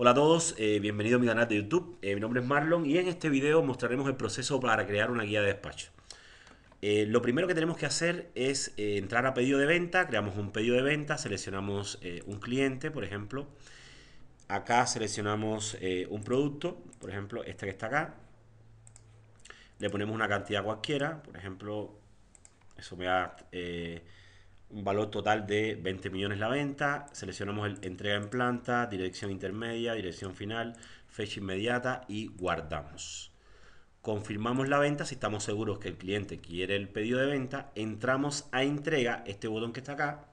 Hola a todos, eh, bienvenido bienvenidos a mi canal de YouTube. Eh, mi nombre es Marlon y en este video mostraremos el proceso para crear una guía de despacho. Eh, lo primero que tenemos que hacer es entrar a pedido de venta, creamos un pedido de venta, seleccionamos un cliente, por ejemplo. Acá seleccionamos un producto, por ejemplo, este que está acá. Le ponemos una cantidad cualquiera, por ejemplo, eso me da un valor total de 20 millones la venta, seleccionamos el entrega en planta, dirección intermedia, dirección final, fecha inmediata y guardamos. Confirmamos la venta si estamos seguros que el cliente quiere el pedido de venta, entramos a entrega, este botón que está acá,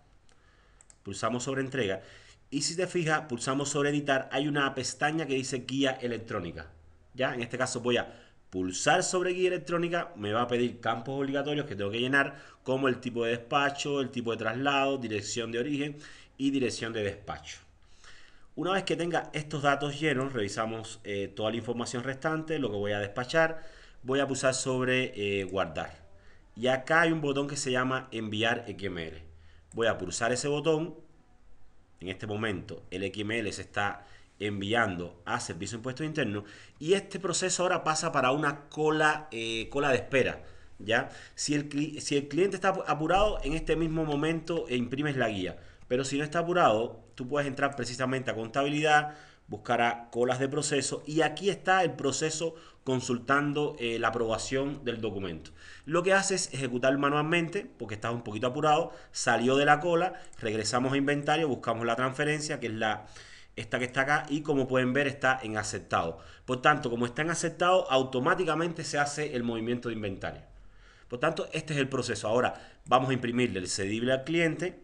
pulsamos sobre entrega y si te fijas, pulsamos sobre editar, hay una pestaña que dice guía electrónica. Ya, en este caso voy a pulsar sobre guía electrónica, me va a pedir campos obligatorios que tengo que llenar, como el tipo de despacho, el tipo de traslado, dirección de origen y dirección de despacho. Una vez que tenga estos datos llenos, revisamos eh, toda la información restante, lo que voy a despachar, voy a pulsar sobre eh, guardar. Y acá hay un botón que se llama enviar XML. Voy a pulsar ese botón. En este momento el XML se está enviando a Servicio Impuesto Interno y este proceso ahora pasa para una cola, eh, cola de espera. ¿ya? Si, el, si el cliente está apurado, en este mismo momento eh, imprimes la guía. Pero si no está apurado, tú puedes entrar precisamente a contabilidad, buscar a colas de proceso y aquí está el proceso consultando eh, la aprobación del documento. Lo que hace es ejecutar manualmente porque estás un poquito apurado, salió de la cola, regresamos a inventario, buscamos la transferencia que es la esta que está acá y como pueden ver está en aceptado. Por tanto, como está en aceptado, automáticamente se hace el movimiento de inventario. Por tanto, este es el proceso. Ahora vamos a imprimirle el cedible al cliente.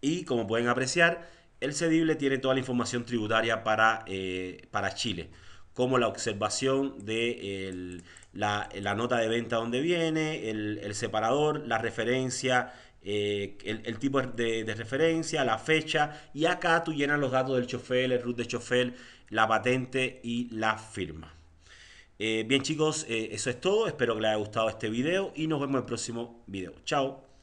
Y como pueden apreciar, el cedible tiene toda la información tributaria para, eh, para Chile como la observación de la, nota de venta donde viene, el, separador, la referencia, eh, el, tipo de, de, referencia, la fecha, y acá tú llenas los datos del chofer, el root de chofer, la patente y la firma. Eh, bien chicos, eh, eso es todo, espero que les haya gustado este video y nos vemos en el próximo video. Chao.